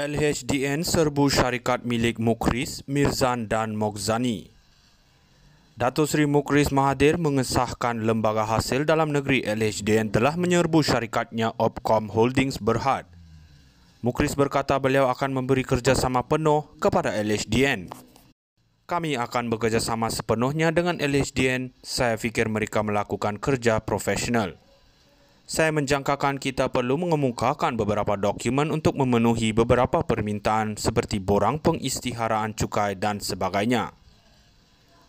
LHDN serbu syarikat milik Mukris, Mirzan dan Mokzani. Datuk Seri Mukris Mahathir mengesahkan lembaga hasil dalam negeri LHDN telah menyerbu syarikatnya Opcom Holdings Berhad. Mukris berkata beliau akan memberi kerjasama penuh kepada LHDN. Kami akan bekerjasama sepenuhnya dengan LHDN, saya fikir mereka melakukan kerja profesional saya menjangkakan kita perlu mengemukakan beberapa dokumen untuk memenuhi beberapa permintaan seperti borang pengistiharaan cukai dan sebagainya.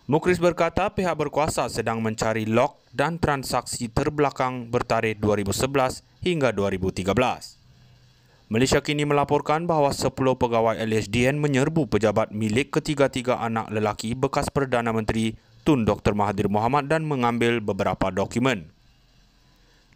Mukris berkata pihak berkuasa sedang mencari log dan transaksi terbelakang bertarikh 2011 hingga 2013. Malaysia kini melaporkan bahawa 10 pegawai LHDN menyerbu pejabat milik ketiga-tiga anak lelaki bekas Perdana Menteri Tun Dr. Mahathir Mohamad dan mengambil beberapa dokumen.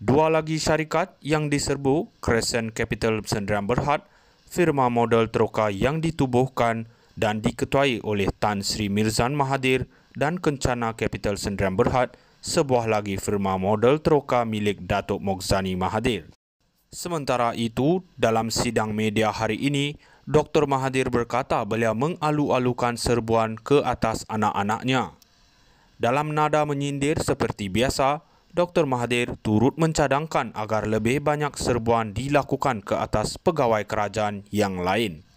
Dua lagi syarikat yang diserbu, Crescent Capital Sendirian Berhad, firma modal teroka yang ditubuhkan dan diketuai oleh Tan Sri Mirzan Mahathir dan Kencana Capital Sendirian Berhad, sebuah lagi firma modal teroka milik Datuk Mokzani Mahathir. Sementara itu, dalam sidang media hari ini, Dr. Mahathir berkata beliau mengalu-alukan serbuan ke atas anak-anaknya. Dalam nada menyindir seperti biasa, Dr. Mahathir turut mencadangkan agar lebih banyak serbuan dilakukan ke atas pegawai kerajaan yang lain.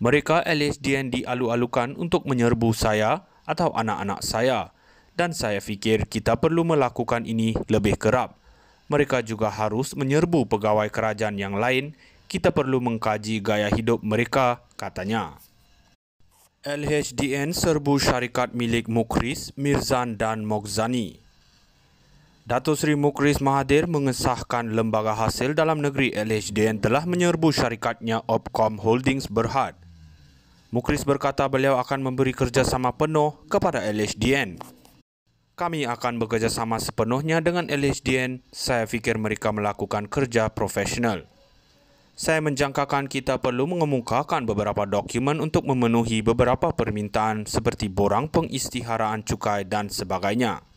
Mereka LSDN dialu-alukan untuk menyerbu saya atau anak-anak saya dan saya fikir kita perlu melakukan ini lebih kerap. Mereka juga harus menyerbu pegawai kerajaan yang lain. Kita perlu mengkaji gaya hidup mereka, katanya. LHDN serbu syarikat milik Mukris, Mirzan dan Mokzani. Datuk Sri Mukris Mahathir mengesahkan lembaga hasil dalam negeri LHDN telah menyerbu syarikatnya Opcom Holdings Berhad. Mukris berkata beliau akan memberi kerjasama penuh kepada LHDN. Kami akan bekerjasama sepenuhnya dengan LHDN. Saya fikir mereka melakukan kerja profesional. Saya menjangkakan kita perlu mengemukakan beberapa dokumen untuk memenuhi beberapa permintaan seperti borang pengistiharaan cukai dan sebagainya.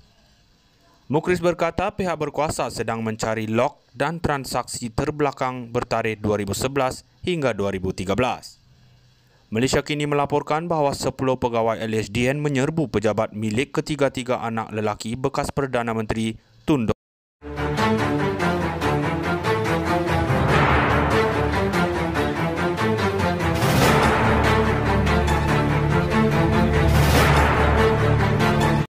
Mukris berkata pihak berkuasa sedang mencari log dan transaksi terbelakang bertarikh 2011 hingga 2013. Malaysia kini melaporkan bahawa 10 pegawai LHDN menyerbu pejabat milik ketiga-tiga anak lelaki bekas Perdana Menteri Tun Dr.